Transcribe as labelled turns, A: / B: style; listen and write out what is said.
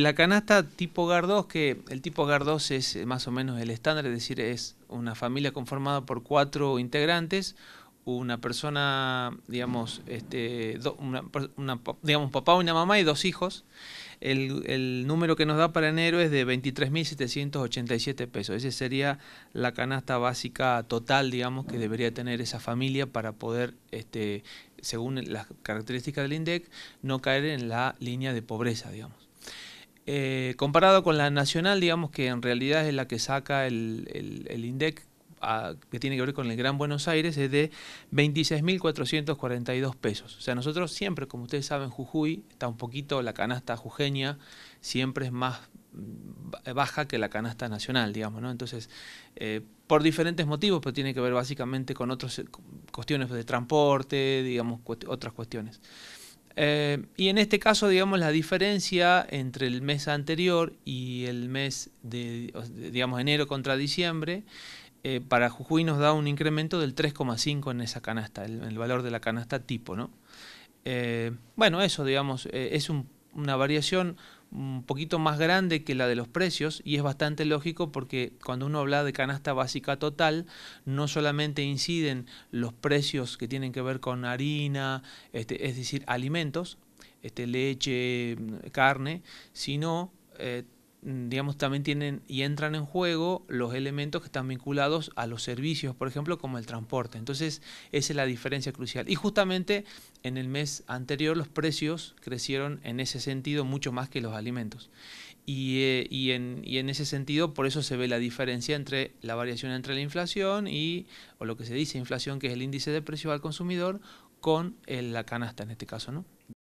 A: la canasta tipo 2, que el tipo 2 es eh, más o menos el estándar, es decir, es una familia conformada por cuatro integrantes, una persona, digamos, este, una, una, digamos, papá, una mamá y dos hijos. El, número que nos da para enero es de 23.787 pesos. Esa sería la canasta básica total, digamos, que debería tener esa familia para poder, este, según las características del INDEC, no caer en la línea de pobreza, digamos. Eh, comparado con la nacional, digamos que en realidad es la que saca el, el, INDEC, que tiene que ver con el Gran Buenos Aires, es de 26.442 pesos. O sea, nosotros siempre, como ustedes saben, Jujuy está un poquito, la canasta jujeña siempre es más mm, baja que la canasta nacional, digamos, ¿no? Entonces, eh, por diferentes motivos, pero tiene que ver básicamente con otras cuestiones de transporte, digamos, otras cuestiones. Eh, y en este caso, digamos, la diferencia entre el mes anterior y el mes de, digamos, enero contra diciembre, eh, para Jujuy nos da un incremento del 3,5 en esa canasta, el, el, valor de la canasta tipo, ¿no? Eh, bueno, eso, digamos, es un una variación un poquito más grande que la de los precios y es bastante lógico porque cuando uno habla de canasta básica total, no solamente inciden los precios que tienen que ver con harina, este, es decir, alimentos, este, leche, mm, carne, sino eh, Mm, digamos, también tienen y entran en juego los elementos que están vinculados a los servicios, por ejemplo, como el transporte. Entonces, esa es la diferencia crucial. Y justamente en el mes anterior los precios crecieron en ese sentido mucho más que los alimentos. Y, eh, en, ese sentido, por eso se ve la diferencia entre la variación entre la inflación y, o lo que se dice inflación, que es el índice de precios al consumidor, con eh, la canasta en este caso, ¿no?